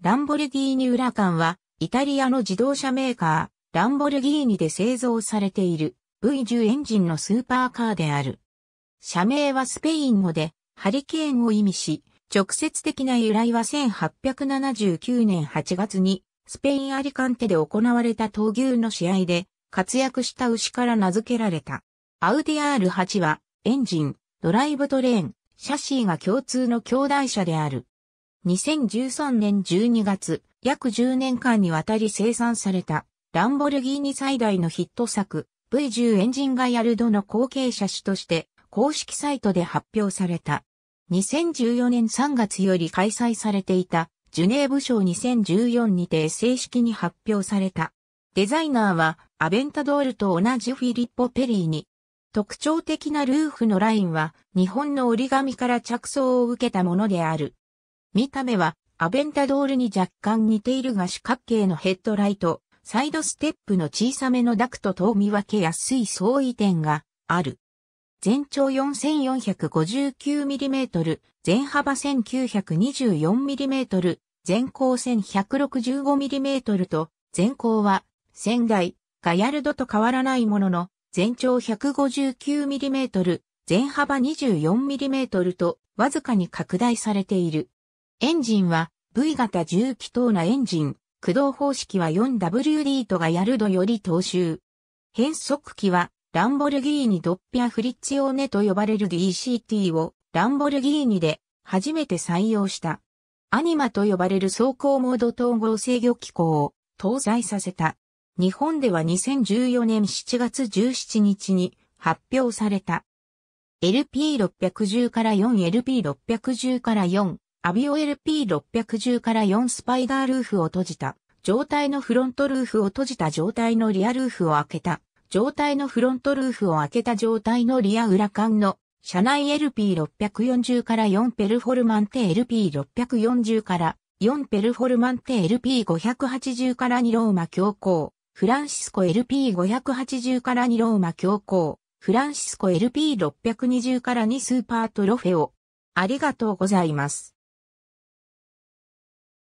ランボルギーニウラカンは、イタリアの自動車メーカー、ランボルギーニで製造されている V10 エンジンのスーパーカーである。社名はスペイン語で、ハリケーンを意味し、直接的な由来は1879年8月に、スペインアリカンテで行われた闘牛の試合で、活躍した牛から名付けられた。アウディ R8 は、エンジン、ドライブトレーン、シャシーが共通の兄弟車である。2013年12月、約10年間にわたり生産された、ランボルギーニ最大のヒット作、V10 エンジンガヤルドの後継車種として、公式サイトで発表された。2014年3月より開催されていた、ジュネーブ賞2014にて正式に発表された。デザイナーは、アベンタドールと同じフィリッポ・ペリーに、特徴的なルーフのラインは、日本の折り紙から着想を受けたものである。見た目はアベンタドールに若干似ているが四角形のヘッドライト、サイドステップの小さめのダクトと見分けやすい相違点がある。全長 4459mm、全幅 1924mm、全高 1165mm と、全高は仙台、ガヤルドと変わらないものの、全長 159mm、全幅 24mm とわずかに拡大されている。エンジンは V 型重気筒なエンジン、駆動方式は 4W d とがヤルドより踏襲。変速機はランボルギーニドッピアフリッツヨーネと呼ばれる DCT をランボルギーニで初めて採用した。アニマと呼ばれる走行モード統合制御機構を搭載させた。日本では2014年7月17日に発表された。LP610 から 4LP610 から4アビオ LP610 から4スパイダールーフを閉じた、状態のフロントルーフを閉じた状態のリアルーフを開けた、状態のフロントルーフを開けた状態のリア裏間の、車内 LP640 から4ペルフォルマンテ LP640 から4ペルフォルマンテ LP580 から2ローマ強行フランシスコ LP580 から2ローマ強行フランシスコ LP620 から2スーパートロフェオ。ありがとうございます。